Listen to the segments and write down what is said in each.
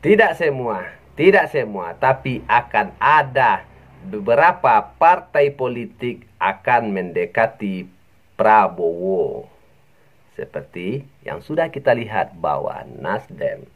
Tidak semua, tidak semua, tapi akan ada beberapa partai politik akan mendekati Prabowo. Seperti yang sudah kita lihat bahwa Nasdem,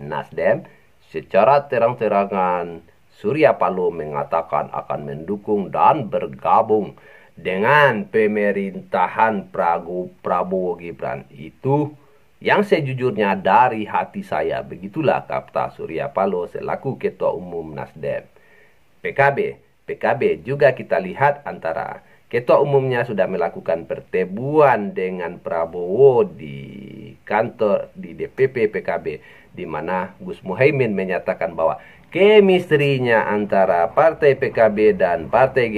Nasdem secara terang-terangan Surya Paloh mengatakan akan mendukung dan bergabung dengan pemerintahan Prabowo Gibran itu yang sejujurnya dari hati saya begitulah Kapta Surya Paloh selaku Ketua Umum Nasdem. PKB, PKB juga kita lihat antara Ketua Umumnya sudah melakukan pertemuan dengan Prabowo di kantor di DPP PKB di mana Gus Muhaimin menyatakan bahwa kemistrinya antara Partai PKB dan Partai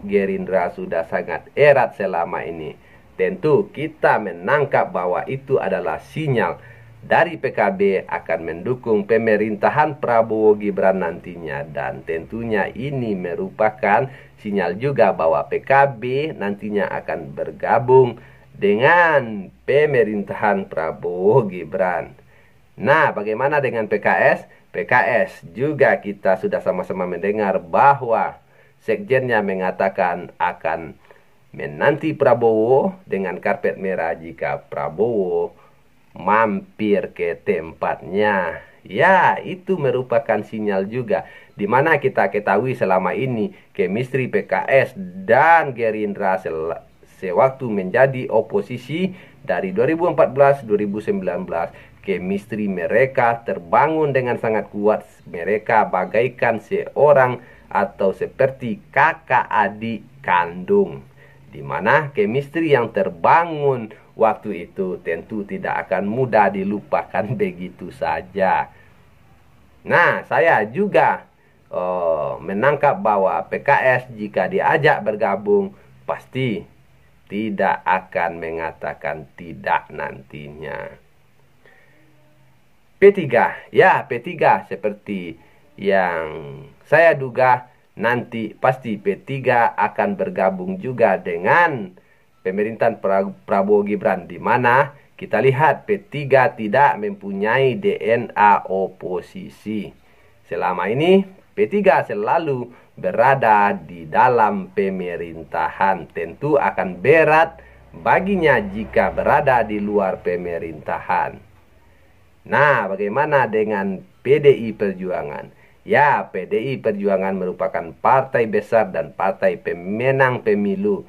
Gerindra sudah sangat erat selama ini Tentu kita menangkap bahwa itu adalah sinyal dari PKB akan mendukung pemerintahan Prabowo Gibran nantinya dan tentunya ini merupakan sinyal juga bahwa PKB nantinya akan bergabung dengan pemerintahan Prabowo Gibran. Nah, bagaimana dengan PKS? PKS juga kita sudah sama-sama mendengar bahwa sekjennya mengatakan akan menanti Prabowo dengan karpet merah jika Prabowo mampir ke tempatnya. Ya, itu merupakan sinyal juga di mana kita ketahui selama ini kemistri PKS dan Gerindra sewaktu menjadi oposisi dari 2014-2019 kemistri mereka terbangun dengan sangat kuat mereka bagaikan seorang atau seperti kakak adik kandung di mana chemistry yang terbangun waktu itu tentu tidak akan mudah dilupakan begitu saja. Nah, saya juga oh, menangkap bahwa PKS jika diajak bergabung pasti tidak akan mengatakan tidak nantinya. P3, ya P3 seperti yang saya duga nanti pasti P3 akan bergabung juga dengan pemerintahan Prabowo Gibran di mana kita lihat P3 tidak mempunyai DNA oposisi. Selama ini P3 selalu berada di dalam pemerintahan. Tentu akan berat baginya jika berada di luar pemerintahan. Nah, bagaimana dengan PDI Perjuangan? Ya, PDI Perjuangan merupakan partai besar dan partai pemenang pemilu.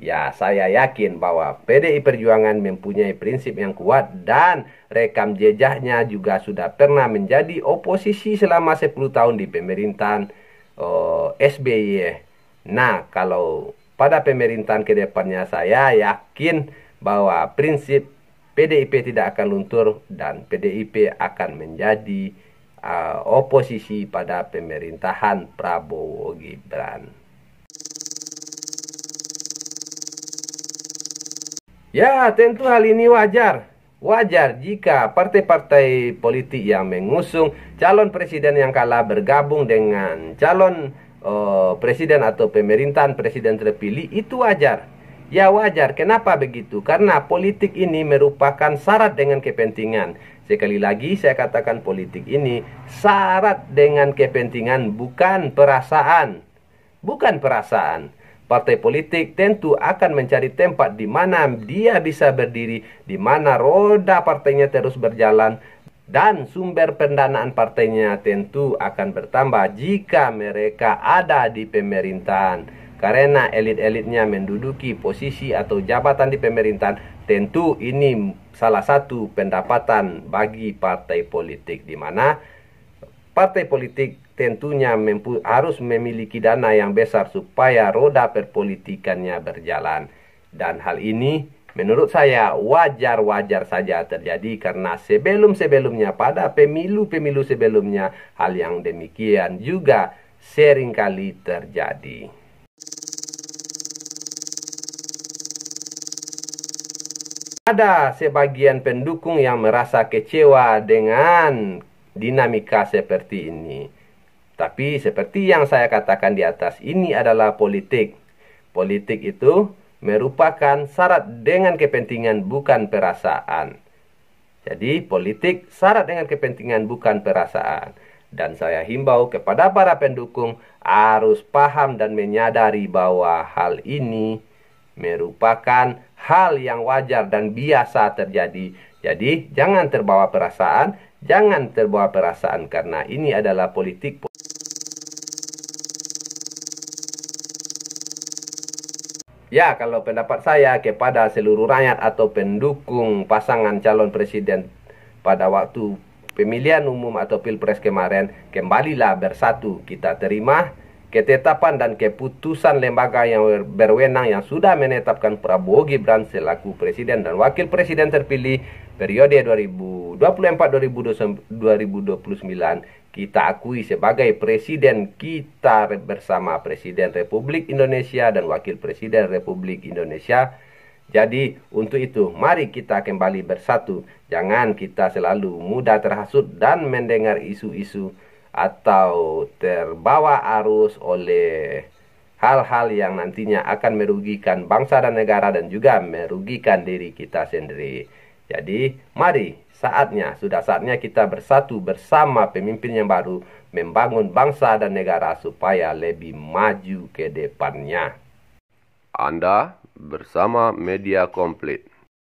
Ya, saya yakin bahwa PDI Perjuangan mempunyai prinsip yang kuat dan rekam jejaknya juga sudah pernah menjadi oposisi selama 10 tahun di pemerintahan oh, eh, SBY. Nah, kalau pada pemerintahan kedepannya saya yakin bahwa prinsip PDIP tidak akan luntur dan PDIP akan menjadi uh, oposisi pada pemerintahan Prabowo Gibran. Ya, tentu hal ini wajar. Wajar jika partai-partai politik yang mengusung calon presiden yang kalah bergabung dengan calon uh, presiden atau pemerintahan presiden terpilih itu wajar. Ya wajar, kenapa begitu? Karena politik ini merupakan syarat dengan kepentingan. Sekali lagi saya katakan politik ini syarat dengan kepentingan bukan perasaan. Bukan perasaan. Partai politik tentu akan mencari tempat di mana dia bisa berdiri, di mana roda partainya terus berjalan, dan sumber pendanaan partainya tentu akan bertambah jika mereka ada di pemerintahan karena elit-elitnya menduduki posisi atau jabatan di pemerintahan, tentu ini salah satu pendapatan bagi partai politik di mana partai politik tentunya harus memiliki dana yang besar supaya roda perpolitikannya berjalan. Dan hal ini menurut saya wajar-wajar saja terjadi karena sebelum-sebelumnya pada pemilu-pemilu sebelumnya hal yang demikian juga seringkali terjadi. Ada sebagian pendukung yang merasa kecewa dengan dinamika seperti ini. Tapi seperti yang saya katakan di atas, ini adalah politik. Politik itu merupakan syarat dengan kepentingan bukan perasaan. Jadi politik syarat dengan kepentingan bukan perasaan. Dan saya himbau kepada para pendukung harus paham dan menyadari bahwa hal ini merupakan hal yang wajar dan biasa terjadi. Jadi, jangan terbawa perasaan, jangan terbawa perasaan karena ini adalah politik. Ya, kalau pendapat saya kepada seluruh rakyat atau pendukung pasangan calon presiden pada waktu pemilihan umum atau pilpres kemarin, kembalilah bersatu. Kita terima ketetapan dan keputusan lembaga yang berwenang yang sudah menetapkan Prabowo Gibran selaku presiden dan wakil presiden terpilih periode 2024-2029 kita akui sebagai presiden kita bersama presiden Republik Indonesia dan wakil presiden Republik Indonesia jadi untuk itu mari kita kembali bersatu jangan kita selalu mudah terhasut dan mendengar isu-isu atau terbawa arus oleh hal-hal yang nantinya akan merugikan bangsa dan negara dan juga merugikan diri kita sendiri. Jadi, mari saatnya, sudah saatnya kita bersatu bersama pemimpin yang baru membangun bangsa dan negara supaya lebih maju ke depannya. Anda bersama media komplit.